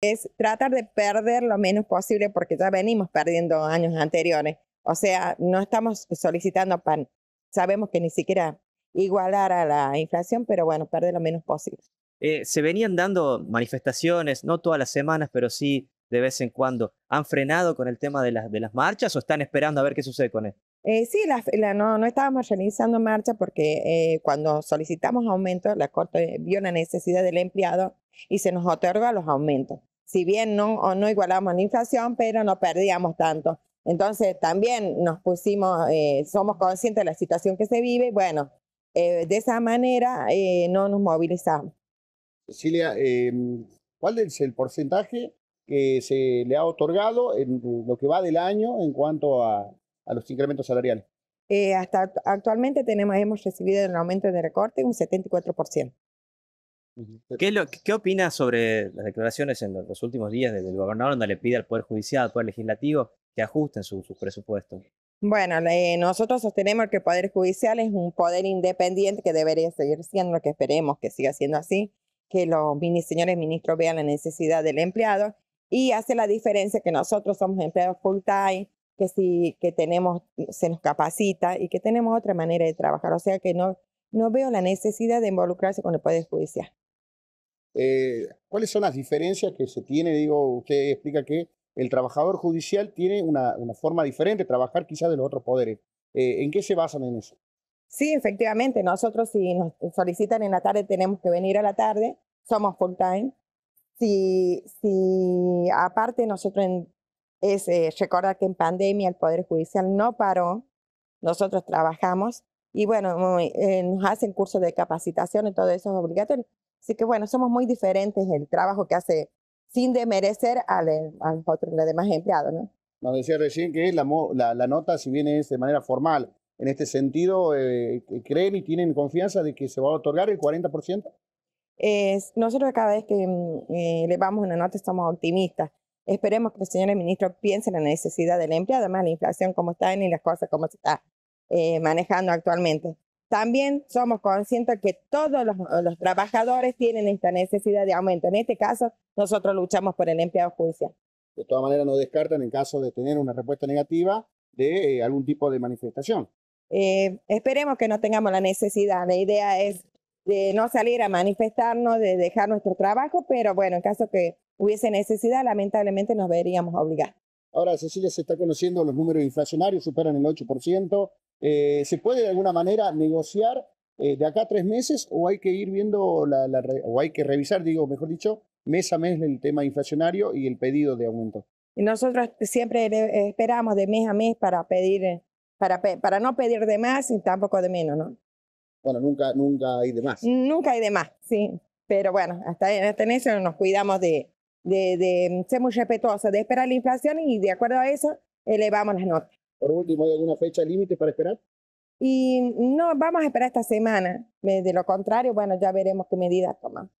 es tratar de perder lo menos posible porque ya venimos perdiendo años anteriores. O sea, no estamos solicitando pan. Sabemos que ni siquiera igualar a la inflación, pero bueno, perder lo menos posible. Eh, se venían dando manifestaciones, no todas las semanas, pero sí de vez en cuando. ¿Han frenado con el tema de, las, de las marchas o están esperando a ver qué sucede con él? Eh, sí, no, no estábamos realizando marcha porque eh, cuando solicitamos aumentos, la Corte vio la necesidad del empleado y se nos otorga los aumentos si bien no, no igualamos la inflación, pero no perdíamos tanto. Entonces también nos pusimos, eh, somos conscientes de la situación que se vive, bueno, eh, de esa manera eh, no nos movilizamos. Cecilia, em, ¿cuál es el porcentaje que se le ha otorgado en lo que va del año en cuanto a, a los incrementos salariales? hasta actualmente tenemos, hemos recibido el aumento de recorte un 74%. ¿Qué, lo, ¿Qué opinas sobre las declaraciones en los últimos días del gobernador donde le pide al Poder Judicial, al Poder Legislativo, que ajusten sus su presupuestos? Bueno, eh, nosotros sostenemos que el Poder Judicial es un poder independiente que debería seguir siendo lo que esperemos que siga siendo así, que los señores ministros vean la necesidad del empleado y hace la diferencia que nosotros somos empleados full time, que sí, que tenemos, se nos capacita y que tenemos otra manera de trabajar. O sea que no, no veo la necesidad de involucrarse con el Poder Judicial. Eh, ¿Cuáles son las diferencias que se tiene? Digo, usted explica que el trabajador judicial tiene una, forma diferente de trabajar quizás de los otros poderes. Eh, ¿En qué se basan en eso? Sí, efectivamente. Nosotros si nos solicitan en la tarde tenemos que venir a la tarde. Somos full time. Si, si aparte nosotros es eh, recordar que en pandemia el Poder Judicial no paró. Nosotros trabajamos y bueno, nos hacen cursos de capacitación y todo eso es obligatorio. Así que bueno, somos muy diferentes el trabajo que hace sin demerecer eh, a, los demás empleados, ¿no? Nos decía recién que la, la, nota, si bien es de manera formal, en este sentido, eh, ¿creen y tienen confianza de que se va a otorgar el 40%? nosotros cada vez que mm, eh, le vamos una nota estamos optimistas. Esperemos que el señor ministro piense en la necesidad del empleado, además la inflación como está y las cosas como se está manejando actualmente. También somos conscientes que todos los, trabajadores tienen esta necesidad de aumento. En este caso, nosotros luchamos por el empleado judicial. De todas maneras, no descartan en caso de tener una respuesta negativa de eh, algún tipo de manifestación. Eh, esperemos que no tengamos la necesidad. La idea es de no salir a manifestarnos, de dejar nuestro trabajo, pero bueno, en caso que hubiese necesidad, lamentablemente nos veríamos obligados. Ahora, Cecilia, se está conociendo los números inflacionarios, superan el 8%, eh, ¿Se puede de alguna manera negociar eh, de acá a tres meses o hay que ir viendo, la, o hay que revisar, digo, mejor dicho, mes a mes el tema inflacionario y el pedido de aumento? Y Nosotros siempre eh, esperamos de mes a mes para pedir, para, para no pedir de más y tampoco de menos, ¿no? Bueno, nunca, nunca hay de más. Nunca hay de más, sí. Pero bueno, hasta, en eso nos cuidamos de, de, de mm, ser muy respetuosos, de esperar la inflación y de acuerdo a eso elevamos las notas. Por último, ¿hay alguna fecha límite para esperar? Y no, vamos a esperar esta semana. Eh, de lo contrario, bueno, ya veremos qué medidas tomamos.